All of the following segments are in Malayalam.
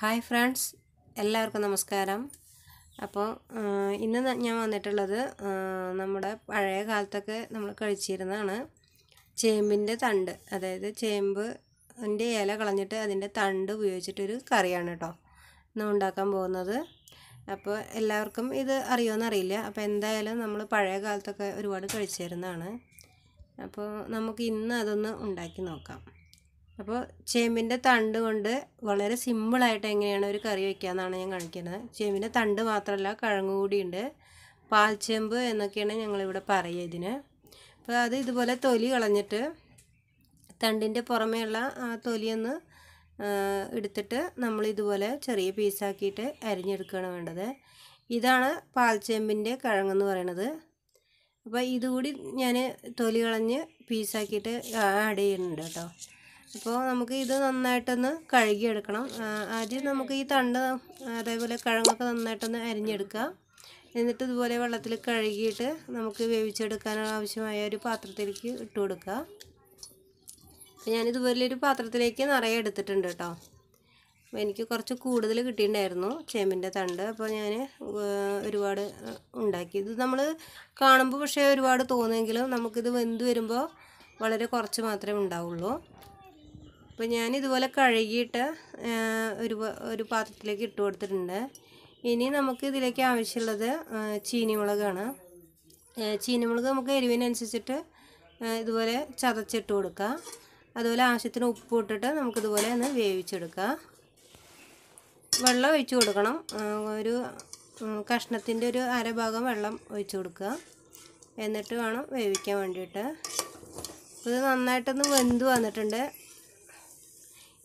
ഹായ് ഫ്രണ്ട്സ് എല്ലാവർക്കും നമസ്കാരം അപ്പോൾ ഇന്ന് ഞാൻ വന്നിട്ടുള്ളത് നമ്മുടെ പഴയ കാലത്തൊക്കെ നമ്മൾ കഴിച്ചിരുന്നതാണ് ചേമ്പിൻ്റെ തണ്ട് അതായത് ചേമ്പിൻ്റെ ഇല കളഞ്ഞിട്ട് അതിൻ്റെ തണ്ട് ഉപയോഗിച്ചിട്ടൊരു കറിയാണ് കേട്ടോ ഇന്ന് ഉണ്ടാക്കാൻ പോകുന്നത് അപ്പോൾ എല്ലാവർക്കും ഇത് അറിയുമെന്നറിയില്ല അപ്പോൾ എന്തായാലും നമ്മൾ പഴയ കാലത്തൊക്കെ ഒരുപാട് കഴിച്ചിരുന്നതാണ് അപ്പോൾ നമുക്ക് ഇന്ന് അതൊന്ന് ഉണ്ടാക്കി നോക്കാം അപ്പോൾ ചേമ്പിൻ്റെ തണ്ട് കൊണ്ട് വളരെ സിമ്പിളായിട്ട് എങ്ങനെയാണ് ഒരു കറി എന്നാണ് ഞാൻ കാണിക്കുന്നത് ചേമ്പിൻ്റെ തണ്ട് മാത്രമല്ല കിഴങ്ങ് കൂടിയുണ്ട് പാൽച്ചേമ്പ് എന്നൊക്കെയാണ് ഞങ്ങളിവിടെ പറയുക ഇതിന് അപ്പോൾ അത് ഇതുപോലെ തൊലി കളഞ്ഞിട്ട് തണ്ടിൻ്റെ പുറമേയുള്ള ആ തൊലിയൊന്ന് എടുത്തിട്ട് നമ്മൾ ഇതുപോലെ ചെറിയ പീസാക്കിയിട്ട് അരിഞ്ഞെടുക്കുകയാണ് വേണ്ടത് ഇതാണ് പാൽച്ചേമ്പിൻ്റെ കിഴങ്ങെന്ന് പറയുന്നത് അപ്പോൾ ഇതുകൂടി ഞാൻ തൊലി കളഞ്ഞ് പീസാക്കിയിട്ട് ആഡ് ചെയ്യുന്നുണ്ട് കേട്ടോ അപ്പോൾ നമുക്ക് ഇത് നന്നായിട്ടൊന്ന് കഴുകിയെടുക്കണം ആദ്യം നമുക്ക് ഈ തണ്ട് അതേപോലെ കിഴങ്ങൊക്കെ നന്നായിട്ടൊന്ന് അരിഞ്ഞെടുക്കുക എന്നിട്ട് ഇതുപോലെ വെള്ളത്തിൽ കഴുകിയിട്ട് നമുക്ക് വേവിച്ചെടുക്കാൻ ആവശ്യമായ ഒരു പാത്രത്തിലേക്ക് ഇട്ട് കൊടുക്കുക അപ്പോൾ ഞാനിതുപോലെ ഒരു പാത്രത്തിലേക്ക് നിറയെ എടുത്തിട്ടുണ്ട് കേട്ടോ എനിക്ക് കുറച്ച് കൂടുതൽ കിട്ടിയിട്ടുണ്ടായിരുന്നു ചേമ്പിൻ്റെ തണ്ട് അപ്പോൾ ഞാൻ ഒരുപാട് ഉണ്ടാക്കി ഇത് നമ്മൾ കാണുമ്പോൾ പക്ഷേ ഒരുപാട് തോന്നുമെങ്കിലും നമുക്കിത് വെന്ത് വരുമ്പോൾ വളരെ കുറച്ച് മാത്രമേ ഉണ്ടാവുള്ളൂ അപ്പോൾ ഞാൻ ഇതുപോലെ കഴുകിയിട്ട് ഒരു ഒരു പാത്രത്തിലേക്ക് ഇട്ട് കൊടുത്തിട്ടുണ്ട് ഇനി നമുക്ക് ഇതിലേക്ക് ആവശ്യമുള്ളത് ചീനിമുളകാണ് ചീനിമുളക് നമുക്ക് എരിവിനനുസരിച്ചിട്ട് ഇതുപോലെ ചതച്ചിട്ട് കൊടുക്കുക അതുപോലെ ആവശ്യത്തിന് ഉപ്പ് ഇട്ടിട്ട് നമുക്കിതുപോലെ ഒന്ന് വേവിച്ചെടുക്കുക വെള്ളം ഒഴിച്ചു കൊടുക്കണം ഒരു കഷ്ണത്തിൻ്റെ ഒരു അരഭാഗം വെള്ളം ഒഴിച്ചു കൊടുക്കുക എന്നിട്ട് വേണം വേവിക്കാൻ വേണ്ടിയിട്ട് ഇത് നന്നായിട്ടൊന്ന് വെന്ത് വന്നിട്ടുണ്ട്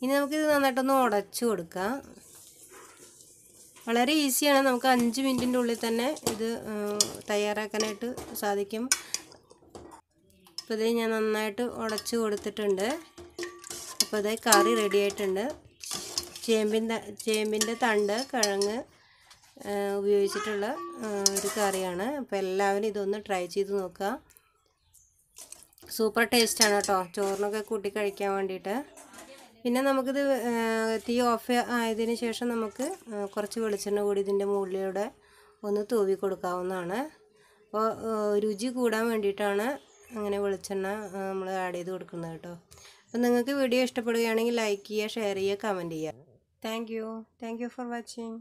ഇനി നമുക്കിത് നന്നായിട്ടൊന്ന് ഉടച്ചു കൊടുക്കാം വളരെ ഈസിയാണ് നമുക്ക് അഞ്ച് മിനിറ്റിൻ്റെ ഉള്ളിൽ തന്നെ ഇത് തയ്യാറാക്കാനായിട്ട് സാധിക്കും അപ്പോൾ ഇത് ഞാൻ നന്നായിട്ട് ഉടച്ചു കൊടുത്തിട്ടുണ്ട് അപ്പോൾ ഇത് കറി റെഡി ആയിട്ടുണ്ട് ചേമ്പിൻ്റെ ചേമ്പിൻ്റെ തണ്ട് കിഴങ്ങ് ഉപയോഗിച്ചിട്ടുള്ള ഒരു കറിയാണ് അപ്പോൾ എല്ലാവരും ഇതൊന്ന് ട്രൈ ചെയ്ത് നോക്കുക സൂപ്പർ ടേസ്റ്റാണ് കേട്ടോ ചോറിനൊക്കെ കൂട്ടി കഴിക്കാൻ വേണ്ടിയിട്ട് പിന്നെ നമുക്കിത് തീ ഓഫ് ആയതിന് ശേഷം നമുക്ക് കുറച്ച് വെളിച്ചെണ്ണ കൂടി ഇതിൻ്റെ മുകളിലൂടെ ഒന്ന് തൂവി കൊടുക്കാവുന്നതാണ് അപ്പോൾ രുചി കൂടാൻ വേണ്ടിയിട്ടാണ് അങ്ങനെ വെളിച്ചെണ്ണ നമ്മൾ ആഡ് ചെയ്ത് കൊടുക്കുന്നത് കേട്ടോ അപ്പോൾ നിങ്ങൾക്ക് വീഡിയോ ഇഷ്ടപ്പെടുകയാണെങ്കിൽ ലൈക്ക് ചെയ്യുക ഷെയർ ചെയ്യുക കമൻറ്റ് ചെയ്യുക thank you thank you for watching